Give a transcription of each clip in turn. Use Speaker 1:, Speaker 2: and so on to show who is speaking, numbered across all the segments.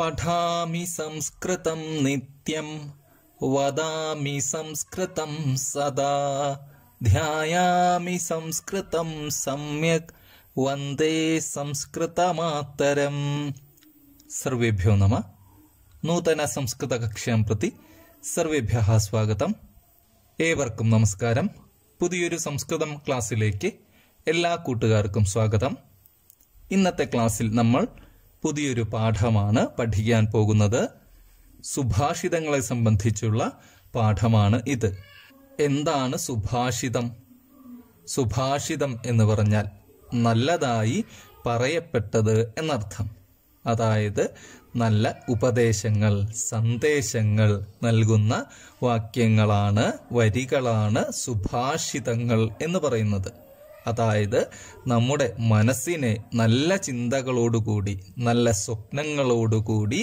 Speaker 1: പഠാമി സംസ്കൃതം നിത്യം വദാമി സംസ്കൃതം സദാ ധ്യായാമി സംസ്കൃതം സമ്യക് വന്ദേ സംസ്കൃതമാതരം സർവേഭ്യോ നമ നൂതന സംസ്കൃത കക്ഷ്യം പ്രതി സർവേഭ്യ സ്വാഗതം ഏവർക്കും നമസ്കാരം പുതിയൊരു സംസ്കൃതം ക്ലാസ്സിലേക്ക് എല്ലാ കൂട്ടുകാർക്കും സ്വാഗതം ഇന്നത്തെ ക്ലാസ്സിൽ നമ്മൾ പുതിയൊരു പാഠമാണ് പഠിക്കാൻ പോകുന്നത് സുഭാഷിതങ്ങളെ സംബന്ധിച്ചുള്ള പാഠമാണ് ഇത് എന്താണ് സുഭാഷിതം സുഭാഷിതം എന്ന് പറഞ്ഞാൽ നല്ലതായി പറയപ്പെട്ടത് എന്നർത്ഥം അതായത് നല്ല ഉപദേശങ്ങൾ സന്ദേശങ്ങൾ നൽകുന്ന വാക്യങ്ങളാണ് വരികളാണ് സുഭാഷിതങ്ങൾ എന്ന് പറയുന്നത് അതായത് നമ്മുടെ മനസ്സിനെ നല്ല ചിന്തകളോടുകൂടി നല്ല സ്വപ്നങ്ങളോടുകൂടി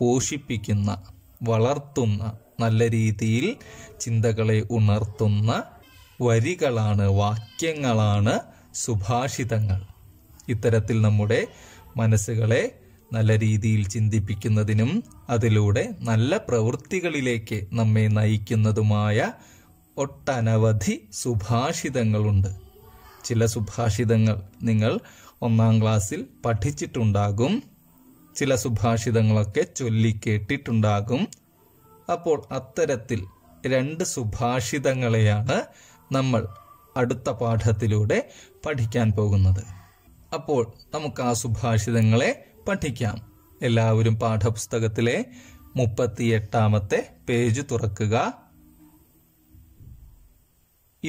Speaker 1: പോഷിപ്പിക്കുന്ന വളർത്തുന്ന നല്ല രീതിയിൽ ചിന്തകളെ ഉണർത്തുന്ന വരികളാണ് വാക്യങ്ങളാണ് സുഭാഷിതങ്ങൾ ഇത്തരത്തിൽ നമ്മുടെ മനസ്സുകളെ നല്ല രീതിയിൽ ചിന്തിപ്പിക്കുന്നതിനും അതിലൂടെ നല്ല പ്രവൃത്തികളിലേക്ക് നമ്മെ നയിക്കുന്നതുമായ ഒട്ടനവധി സുഭാഷിതങ്ങളുണ്ട് ചില സുഭാഷിതങ്ങൾ നിങ്ങൾ ഒന്നാം ക്ലാസ്സിൽ പഠിച്ചിട്ടുണ്ടാകും ചില സുഭാഷിതങ്ങളൊക്കെ ചൊല്ലി കേട്ടിട്ടുണ്ടാകും അപ്പോൾ അത്തരത്തിൽ രണ്ട് സുഭാഷിതങ്ങളെയാണ് നമ്മൾ അടുത്ത പാഠത്തിലൂടെ പഠിക്കാൻ പോകുന്നത് അപ്പോൾ നമുക്ക് ആ സുഭാഷിതങ്ങളെ പഠിക്കാം എല്ലാവരും പാഠപുസ്തകത്തിലെ മുപ്പത്തിയെട്ടാമത്തെ പേജ് തുറക്കുക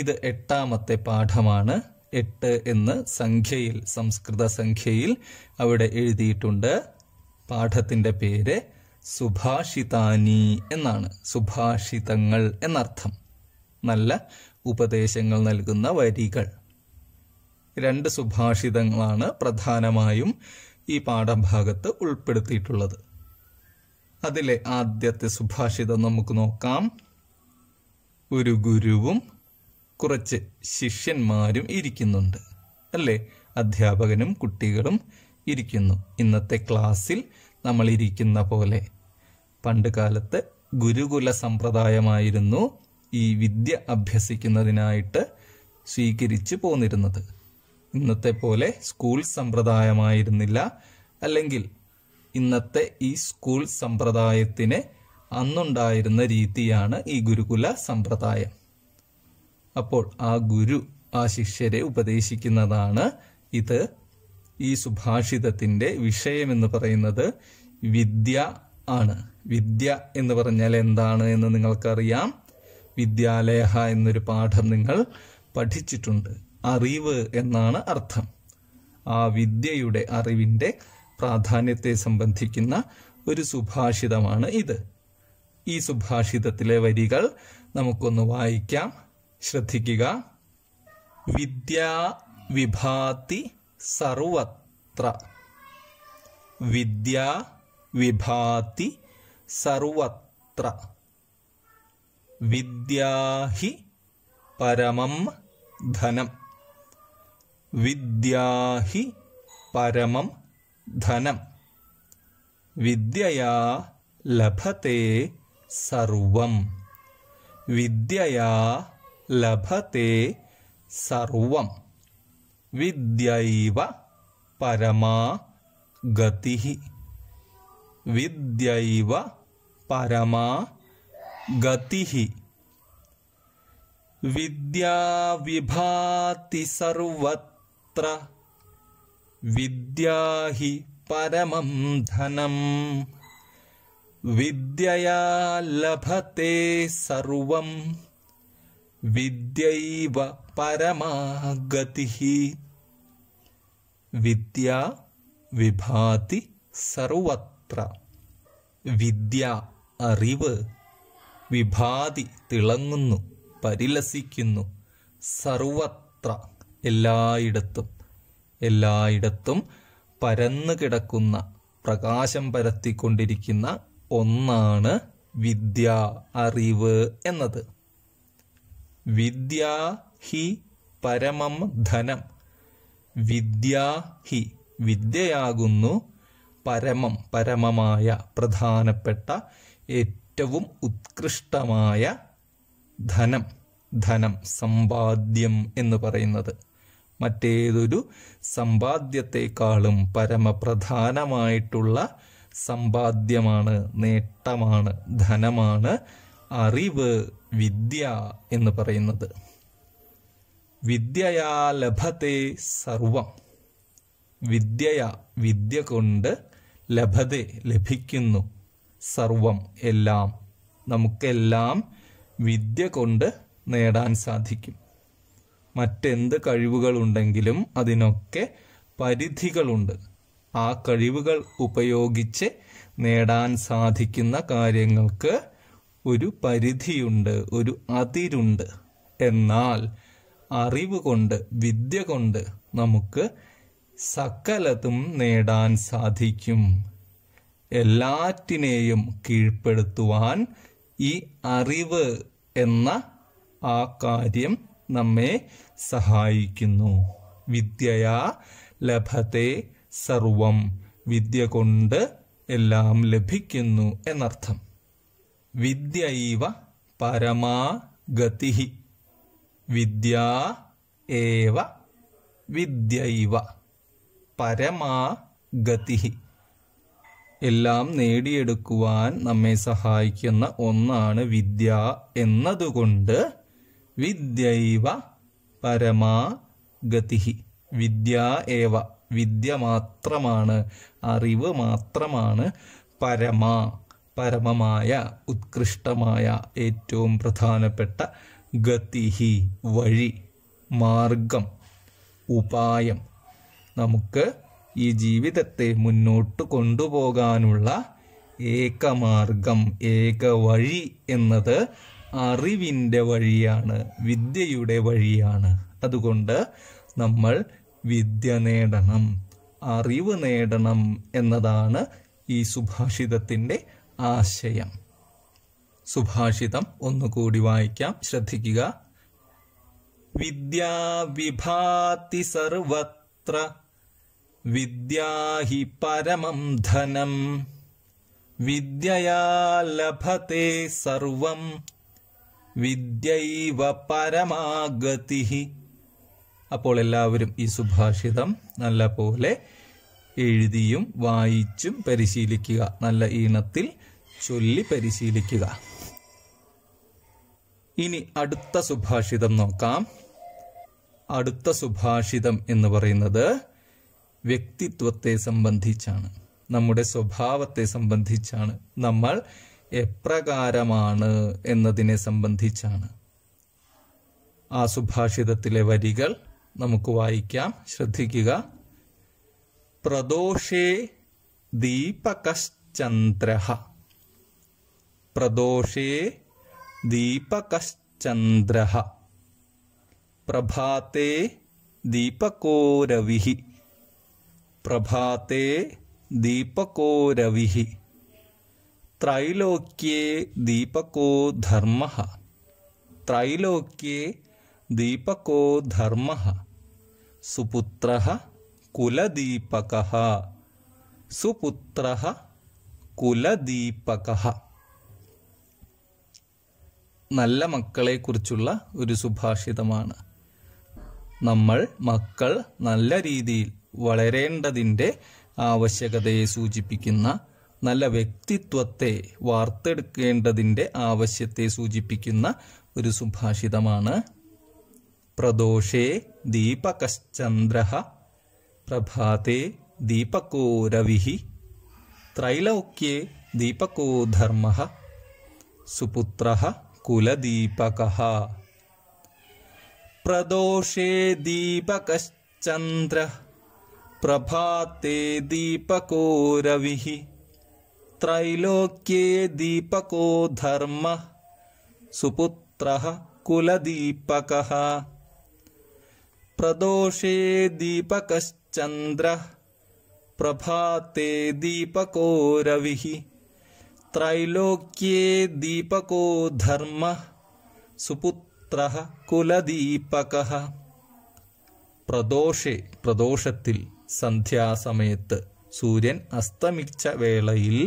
Speaker 1: ഇത് എട്ടാമത്തെ പാഠമാണ് എട്ട് എന്ന് സംഖ്യയിൽ സംസ്കൃത സംഖ്യയിൽ അവിടെ എഴുതിയിട്ടുണ്ട് പാഠത്തിൻ്റെ പേര് സുഭാഷിതാനി എന്നാണ് സുഭാഷിതങ്ങൾ എന്നർത്ഥം നല്ല ഉപദേശങ്ങൾ നൽകുന്ന വരികൾ രണ്ട് സുഭാഷിതങ്ങളാണ് പ്രധാനമായും ഈ പാഠഭാഗത്ത് ഉൾപ്പെടുത്തിയിട്ടുള്ളത് അതിലെ ആദ്യത്തെ സുഭാഷിതം നമുക്ക് നോക്കാം ഒരു ഗുരുവും കുറച്ച് ശിഷ്യന്മാരും ഇരിക്കുന്നുണ്ട് അല്ലേ അധ്യാപകനും കുട്ടികളും ഇരിക്കുന്നു ഇന്നത്തെ ക്ലാസ്സിൽ നമ്മൾ ഇരിക്കുന്ന പോലെ പണ്ട് കാലത്ത് ഗുരുകുല സമ്പ്രദായമായിരുന്നു ഈ വിദ്യ അഭ്യസിക്കുന്നതിനായിട്ട് സ്വീകരിച്ചു പോന്നിരുന്നത് ഇന്നത്തെ പോലെ സ്കൂൾ സമ്പ്രദായമായിരുന്നില്ല അല്ലെങ്കിൽ ഇന്നത്തെ ഈ സ്കൂൾ സമ്പ്രദായത്തിന് അന്നുണ്ടായിരുന്ന രീതിയാണ് ഈ ഗുരുകുല സമ്പ്രദായം അപ്പോൾ ആ ഗുരു ആ ശിഷ്യരെ ഉപദേശിക്കുന്നതാണ് ഇത് ഈ സുഭാഷിതത്തിന്റെ വിഷയം എന്ന് പറയുന്നത് വിദ്യ ആണ് വിദ്യ എന്ന് പറഞ്ഞാൽ എന്താണ് എന്ന് നിങ്ങൾക്കറിയാം വിദ്യാലയ എന്നൊരു പാഠം നിങ്ങൾ പഠിച്ചിട്ടുണ്ട് അറിവ് എന്നാണ് അർത്ഥം ആ വിദ്യയുടെ അറിവിൻ്റെ പ്രാധാന്യത്തെ സംബന്ധിക്കുന്ന ഒരു സുഭാഷിതമാണ് ഇത് ഈ സുഭാഷിതത്തിലെ വരികൾ നമുക്കൊന്ന് വായിക്കാം विद्या विभाति सर्वत्र विद्या विभाति सर्वत्र विद्याहि परमं धनं विद्याहि परमं धनं विद्यया लभते सर्वं विद्यया लभते सर्वं विद्यैव परमा गति विद्यैव परमा गति विद्या विभाति सर्वत्र विद्या हि परमं धनम् विद्यया लभते सर्वं വിദ്യൈവ പരമാഗതി വിദ്യ വിഭാതി സർവത്ര വിദ്യ അറിവ് വിഭാതി തിളങ്ങുന്നു പരിലസിക്കുന്നു സർവത്ര എല്ലായിടത്തും എല്ലായിടത്തും പരന്നു കിടക്കുന്ന പ്രകാശം പരത്തിക്കൊണ്ടിരിക്കുന്ന ഒന്നാണ് വിദ്യ അറിവ് എന്നത് വിദ്യ ഹി പരമം ധനം വിദ്യ ഹി വിദ്യയാകുന്നു പരമം പരമമായ പ്രധാനപ്പെട്ട ഏറ്റവും ഉത്കൃഷ്ടമായ ധനം ധനം സമ്പാദ്യം എന്ന് പറയുന്നത് മറ്റേതൊരു സമ്പാദ്യത്തെക്കാളും പരമപ്രധാനമായിട്ടുള്ള സമ്പാദ്യമാണ് നേട്ടമാണ് ധനമാണ് അറിവ് വിദ്യ എന്ന് പറയുന്നത് വിദ്യയാ ലഭത്തെ സർവം വിദ്യയാ വിദ്യ കൊണ്ട് ലഭതെ ലഭിക്കുന്നു സർവം എല്ലാം നമുക്കെല്ലാം വിദ്യ കൊണ്ട് നേടാൻ സാധിക്കും മറ്റെന്ത് കഴിവുകളുണ്ടെങ്കിലും അതിനൊക്കെ പരിധികളുണ്ട് ആ കഴിവുകൾ ഉപയോഗിച്ച് നേടാൻ സാധിക്കുന്ന കാര്യങ്ങൾക്ക് ഒരു പരിധിയുണ്ട് ഒരു അതിരുണ്ട് എന്നാൽ അറിവ് കൊണ്ട് വിദ്യ കൊണ്ട് നമുക്ക് സകലതും നേടാൻ സാധിക്കും എല്ലാറ്റിനെയും കീഴ്പ്പെടുത്തുവാൻ ഈ അറിവ് എന്ന ആ കാര്യം നമ്മെ സഹായിക്കുന്നു വിദ്യയാ ലഭത്തെ സർവം വിദ്യ കൊണ്ട് എല്ലാം ലഭിക്കുന്നു എന്നർത്ഥം വിദ്യ ഇവ പരമാഗതി വിദ്യ ഏവ വിദ്യ ഇവ പരമാഗതി എല്ലാം നേടിയെടുക്കുവാൻ നമ്മെ സഹായിക്കുന്ന ഒന്നാണ് വിദ്യ എന്നതുകൊണ്ട് വിദ്യൈവ പരമാഗതി വിദ്യ ഏവ വിദ്യ മാത്രമാണ് അറിവ് മാത്രമാണ് പരമാ പരമമായ ഉത്കൃഷ്ടമായ ഏറ്റവും പ്രധാനപ്പെട്ട ഗതിഹി വഴി മാർഗം ഉപായം നമുക്ക് ഈ ജീവിതത്തെ മുന്നോട്ട് കൊണ്ടുപോകാനുള്ള ഏകമാർഗം ഏക വഴി എന്നത് അറിവിൻ്റെ വഴിയാണ് വിദ്യയുടെ വഴിയാണ് അതുകൊണ്ട് നമ്മൾ വിദ്യ നേടണം അറിവ് നേടണം എന്നതാണ് ഈ സുഭാഷിതത്തിൻ്റെ ആശയം സുഭാഷിതം ഒന്നുകൂടി വായിക്കാം ശ്രദ്ധിക്കുക വിദ്യാവിഭാതി സർവത്ര വിദ്യാഹി പരമം ധനം വിദ്യയാ ലഭത്തെ സർവം വിദ്യൈവ പരമാഗതി അപ്പോൾ എല്ലാവരും ഈ സുഭാഷിതം നല്ല പോലെ എഴുതിയും വായിച്ചും പരിശീലിക്കുക നല്ല ഈണത്തിൽ ചൊല്ലി പരിശീലിക്കുക ഇനി അടുത്ത സുഭാഷിതം നോക്കാം അടുത്ത സുഭാഷിതം എന്ന് പറയുന്നത് വ്യക്തിത്വത്തെ സംബന്ധിച്ചാണ് നമ്മുടെ സ്വഭാവത്തെ സംബന്ധിച്ചാണ് നമ്മൾ എപ്രകാരമാണ് എന്നതിനെ സംബന്ധിച്ചാണ് ആ സുഭാഷിതത്തിലെ വരികൾ നമുക്ക് വായിക്കാം ശ്രദ്ധിക്കുക प्रदोषे दीपकश्चन्द्रः प्रदोषे दीपकश्चन्द्रः प्रभाते दीपको रविः प्रभाते दीपको रविः त्रैलोक्ये दीपको धर्मः त्रैलोक्ये दीपको धर्मः सुपुत्रः കുലദീപക സുപുത്ര കുലദീപക നല്ല മക്കളെക്കുറിച്ചുള്ള ഒരു സുഭാഷിതമാണ് നമ്മൾ മക്കൾ നല്ല രീതിയിൽ വളരേണ്ടതിൻ്റെ ആവശ്യകതയെ സൂചിപ്പിക്കുന്ന നല്ല വ്യക്തിത്വത്തെ വാർത്തെടുക്കേണ്ടതിൻ്റെ ആവശ്യത്തെ സൂചിപ്പിക്കുന്ന ഒരു സുഭാഷിതമാണ് പ്രദോഷേ ദീപകശ്ചന്ദ്ര प्रभाते दीपको रविः त्रैलौक्ये दीपको धर्मः सुपुत्रः कुलदीपकः प्रदोषे दीपकश्चन्द्रः प्रभाते दीपको रविः त्रैलोक्ये दीपको धर्मः सुपुत्रः कुलदीपकः प्रदोषे दीपकश्च ചന്ദ്ര പ്രഭാത്തെ ദീപകോ രവി ത്രൈലോക്യേ ദീപകോ ധർമ്മ സുപുത്ര കുലദീപക പ്രദോഷെ പ്രദോഷത്തിൽ സന്ധ്യാസമയത്ത് സൂര്യൻ അസ്തമിച്ച വേളയിൽ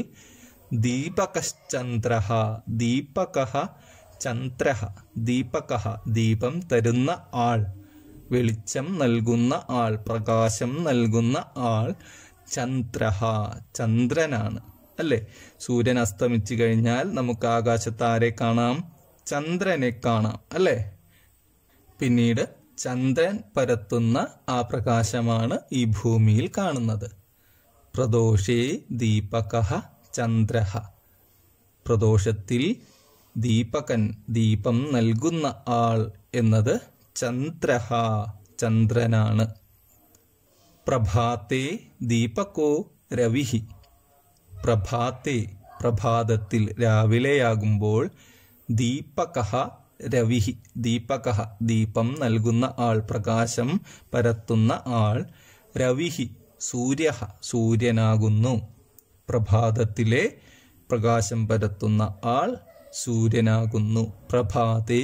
Speaker 1: ദീപകശ്ചന്ദ്ര ദീപക ചന്ദ്ര ദീപക ദീപം തരുന്ന ആൾ വെളിച്ചം നൽകുന്ന ആൾ പ്രകാശം നൽകുന്ന ആൾ ചന്ദ്രഹ ചന്ദ്രനാണ് അല്ലേ സൂര്യൻ അസ്തമിച്ചു കഴിഞ്ഞാൽ നമുക്ക് ആകാശത്ത് ആരെ കാണാം ചന്ദ്രനെ കാണാം അല്ലേ പിന്നീട് ചന്ദ്രൻ പരത്തുന്ന ആ പ്രകാശമാണ് ഈ ഭൂമിയിൽ കാണുന്നത് പ്രദോഷേ ദീപക ചന്ദ്രഹ പ്രദോഷത്തിൽ ദീപകൻ ദീപം നൽകുന്ന ആൾ എന്നത് ചന്ദ്രഹ ചന്ദ്രനാണ് പ്രഭാത്തെ ദീപകോ രവിഹി പ്രഭാത്തെ പ്രഭാതത്തിൽ രാവിലെയാകുമ്പോൾ ദീപക രവിഹി ദീപക ദീപം നൽകുന്ന ആൾ പ്രകാശം പരത്തുന്ന ആൾ രവിഹി സൂര്യ സൂര്യനാകുന്നു പ്രഭാതത്തിലെ പ്രകാശം പരത്തുന്ന ആൾ സൂര്യനാകുന്നു പ്രഭാതേ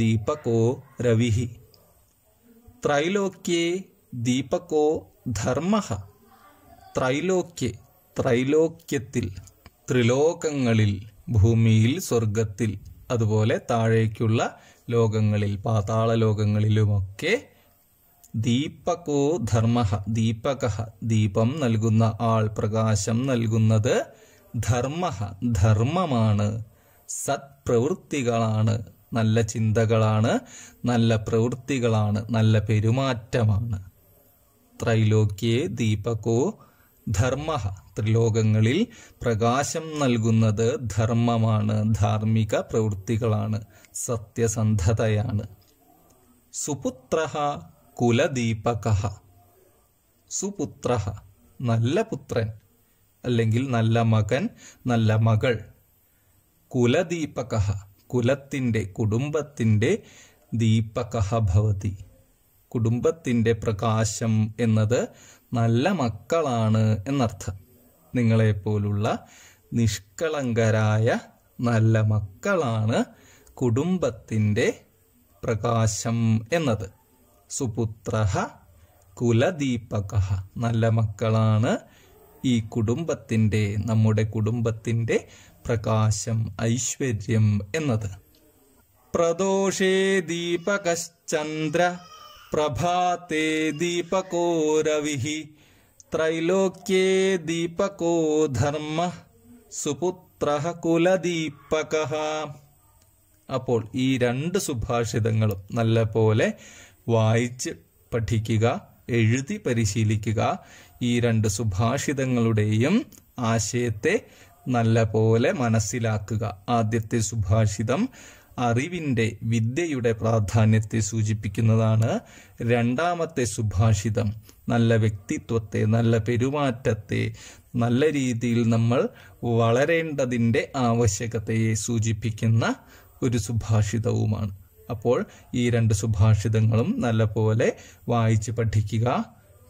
Speaker 1: ദീപകോ രവി ത്രൈലോക്യേ ദീപകോ ധർമ്മ ത്രൈലോക്യെ ത്രൈലോക്യത്തിൽ ത്രിലോകങ്ങളിൽ ഭൂമിയിൽ സ്വർഗത്തിൽ അതുപോലെ താഴേക്കുള്ള ലോകങ്ങളിൽ പാതാള ലോകങ്ങളിലുമൊക്കെ ദീപകോ ധർമ്മ ദീപക ദീപം നൽകുന്ന ആൾ പ്രകാശം നൽകുന്നത് ധർമ്മ ധർമ്മമാണ് സത്പ്രവൃത്തികളാണ് നല്ല ചിന്തകളാണ് നല്ല പ്രവൃത്തികളാണ് നല്ല പെരുമാറ്റമാണ് ത്രൈലോക്യേ ദീപകോ ധർമ്മ ത്രിലോകങ്ങളിൽ പ്രകാശം നൽകുന്നത് ധർമ്മമാണ് ധാർമ്മിക പ്രവൃത്തികളാണ് സത്യസന്ധതയാണ് സുപുത്ര കുലദീപക സുപുത്ര നല്ല പുത്രൻ അല്ലെങ്കിൽ നല്ല മകൻ നല്ല മകൾ കുലദീപക കുലത്തിൻ്റെ കുടുംബത്തിൻ്റെ ദീപക ഭവതി കുടുംബത്തിൻ്റെ പ്രകാശം എന്നത് നല്ല മക്കളാണ് എന്നർത്ഥം നിങ്ങളെപ്പോലുള്ള നിഷ്കളങ്കരായ നല്ല മക്കളാണ് കുടുംബത്തിൻ്റെ പ്രകാശം എന്നത് സുപുത്ര കുലദീപക നല്ല മക്കളാണ് ഈ കുടുംബത്തിൻ്റെ നമ്മുടെ കുടുംബത്തിൻ്റെ പ്രകാശം ഐശ്വര്യം എന്നത് പ്രദോഷേ ദീപകശ്ചന്ദ്ര പ്രഭാതേ ദീപകോരവിഹി ത്രൈലോക്യേ ദീപകോ ധർമ്മ സുപുത്ര കുലദീപക അപ്പോൾ ഈ രണ്ട് സുഭാഷിതങ്ങളും നല്ലപോലെ വായിച്ച് പഠിക്കുക എഴുതി പരിശീലിക്കുക ഈ രണ്ട് സുഭാഷിതങ്ങളുടെയും ആശയത്തെ നല്ല പോലെ മനസ്സിലാക്കുക ആദ്യത്തെ സുഭാഷിതം അറിവിൻ്റെ വിദ്യയുടെ പ്രാധാന്യത്തെ സൂചിപ്പിക്കുന്നതാണ് രണ്ടാമത്തെ സുഭാഷിതം നല്ല വ്യക്തിത്വത്തെ നല്ല പെരുമാറ്റത്തെ നല്ല രീതിയിൽ നമ്മൾ വളരേണ്ടതിൻ്റെ ആവശ്യകതയെ സൂചിപ്പിക്കുന്ന ഒരു സുഭാഷിതവുമാണ് അപ്പോൾ ഈ രണ്ട് സുഭാഷിതങ്ങളും നല്ലപോലെ വായിച്ച് പഠിക്കുക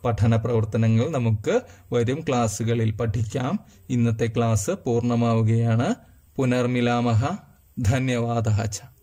Speaker 1: പഠന പ്രവർത്തനങ്ങൾ നമുക്ക് വരും ക്ലാസ്സുകളിൽ പഠിക്കാം ഇന്നത്തെ ക്ലാസ് പൂർണ്ണമാവുകയാണ് പുനർമിലാമഹ ധന്യവാദ ച